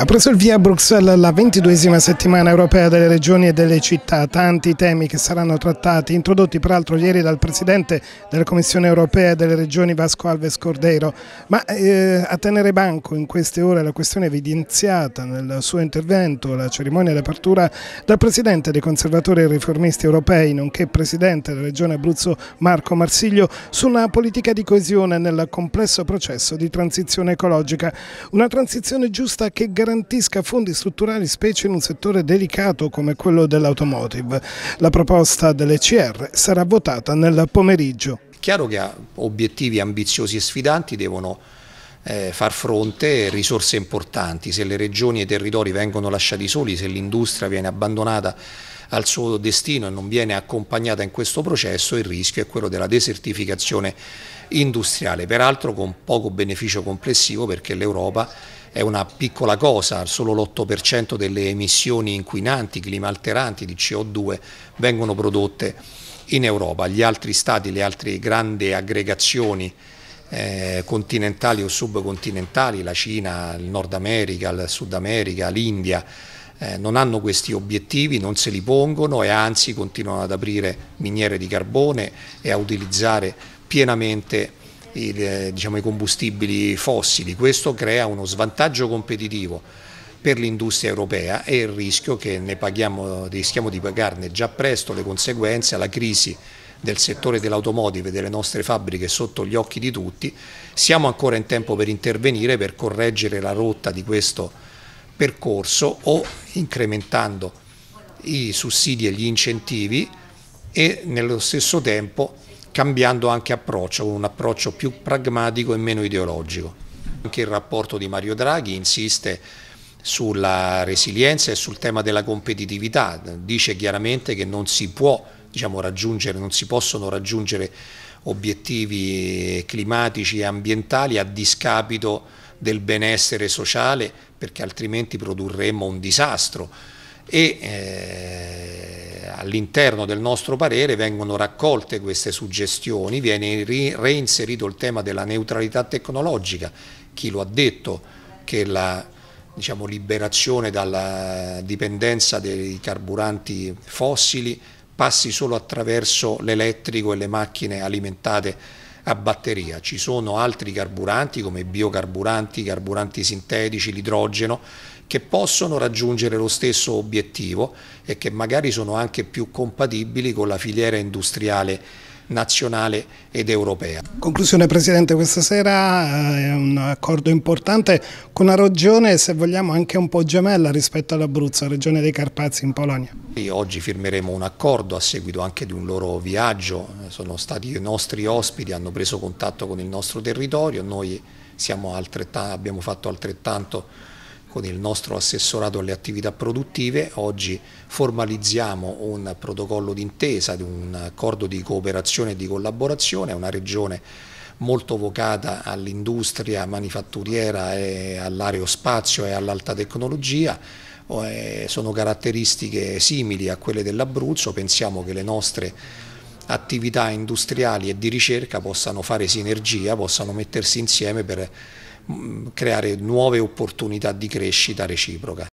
Ha preso il via a Bruxelles la 22esima settimana europea delle regioni e delle città, tanti temi che saranno trattati, introdotti peraltro ieri dal Presidente della Commissione europea delle regioni Vasco Alves Cordeiro, ma eh, a tenere banco in queste ore la questione evidenziata nel suo intervento la cerimonia d'apertura dal Presidente dei Conservatori e Riformisti Europei, nonché Presidente della Regione Abruzzo Marco Marsiglio, su una politica di coesione nel complesso processo di transizione ecologica, una transizione giusta che garantisce garantisca fondi strutturali specie in un settore delicato come quello dell'automotive. La proposta dell'ECR sarà votata nel pomeriggio. È Chiaro che obiettivi ambiziosi e sfidanti devono eh, far fronte a risorse importanti, se le regioni e i territori vengono lasciati soli, se l'industria viene abbandonata al suo destino e non viene accompagnata in questo processo, il rischio è quello della desertificazione industriale, peraltro con poco beneficio complessivo perché l'Europa è una piccola cosa, solo l'8% delle emissioni inquinanti, clima alteranti di CO2 vengono prodotte in Europa. Gli altri stati, le altre grandi aggregazioni eh, continentali o subcontinentali, la Cina, il Nord America, il Sud America, l'India, eh, non hanno questi obiettivi, non se li pongono e anzi continuano ad aprire miniere di carbone e a utilizzare pienamente il, eh, diciamo, i combustibili fossili, questo crea uno svantaggio competitivo per l'industria europea e il rischio che ne paghiamo, rischiamo di pagarne già presto le conseguenze alla crisi del settore dell'automotive e delle nostre fabbriche sotto gli occhi di tutti, siamo ancora in tempo per intervenire, per correggere la rotta di questo percorso o incrementando i sussidi e gli incentivi e nello stesso tempo cambiando anche approccio, con un approccio più pragmatico e meno ideologico. Anche il rapporto di Mario Draghi insiste sulla resilienza e sul tema della competitività, dice chiaramente che non si può diciamo, raggiungere, non si possono raggiungere obiettivi climatici e ambientali a discapito del benessere sociale perché altrimenti produrremmo un disastro e eh, all'interno del nostro parere vengono raccolte queste suggestioni, viene reinserito il tema della neutralità tecnologica, chi lo ha detto che la diciamo, liberazione dalla dipendenza dei carburanti fossili passi solo attraverso l'elettrico e le macchine alimentate a batteria, ci sono altri carburanti come biocarburanti, carburanti sintetici, l'idrogeno, che possono raggiungere lo stesso obiettivo e che magari sono anche più compatibili con la filiera industriale nazionale ed europea. Conclusione Presidente, questa sera eh, è un accordo importante con una regione se vogliamo anche un po' gemella rispetto all'Abruzzo, regione dei Carpazi in Polonia. E oggi firmeremo un accordo a seguito anche di un loro viaggio, sono stati i nostri ospiti, hanno preso contatto con il nostro territorio, noi abbiamo fatto altrettanto con il nostro assessorato alle attività produttive, oggi formalizziamo un protocollo d'intesa, un accordo di cooperazione e di collaborazione, è una regione molto vocata all'industria manifatturiera e all'aerospazio e all'alta tecnologia, eh, sono caratteristiche simili a quelle dell'Abruzzo, pensiamo che le nostre attività industriali e di ricerca possano fare sinergia, possano mettersi insieme per creare nuove opportunità di crescita reciproca.